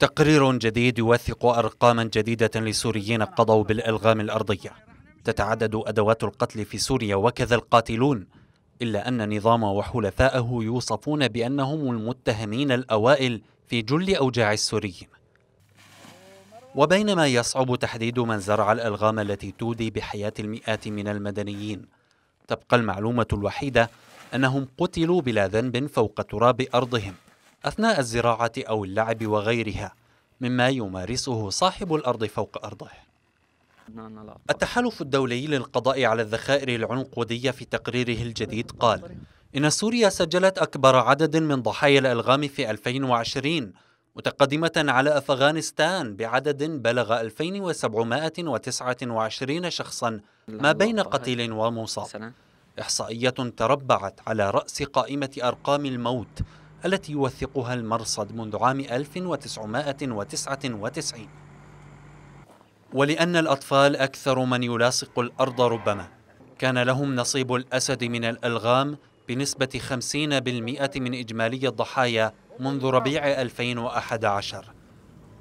تقرير جديد يوثق أرقاما جديدة لسوريين قضوا بالألغام الأرضية تتعدد أدوات القتل في سوريا وكذا القاتلون إلا أن نظام وحلفائه يوصفون بأنهم المتهمين الأوائل في جل أوجاع السوريين وبينما يصعب تحديد من زرع الألغام التي تودي بحياة المئات من المدنيين تبقى المعلومة الوحيدة أنهم قتلوا بلا ذنب فوق تراب أرضهم أثناء الزراعة أو اللعب وغيرها مما يمارسه صاحب الأرض فوق أرضه التحالف الدولي للقضاء على الذخائر العنقودية في تقريره الجديد قال إن سوريا سجلت أكبر عدد من ضحايا الألغام في 2020 متقدمة على أفغانستان بعدد بلغ 2729 شخصا ما بين قتيل ومصاب إحصائية تربعت على رأس قائمة أرقام الموت التي يوثقها المرصد منذ عام 1999 ولأن الأطفال أكثر من يلاصق الأرض ربما كان لهم نصيب الأسد من الألغام بنسبة 50% من إجمالي الضحايا منذ ربيع 2011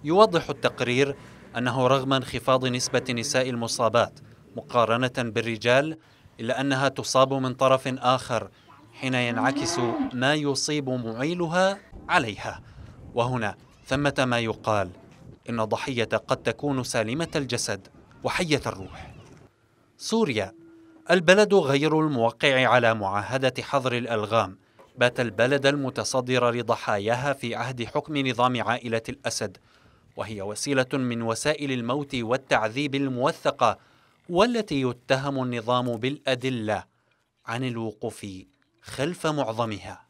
يوضح التقرير أنه رغم انخفاض نسبة نساء المصابات مقارنة بالرجال إلا أنها تصاب من طرف آخر حين ينعكس ما يصيب معيلها عليها وهنا ثمة ما يقال إن ضحية قد تكون سالمة الجسد وحية الروح سوريا البلد غير الموقع على معاهدة حظر الألغام بات البلد المتصدر لضحاياها في عهد حكم نظام عائلة الأسد وهي وسيلة من وسائل الموت والتعذيب الموثقة والتي يتهم النظام بالأدلة عن الوقوف خلف معظمها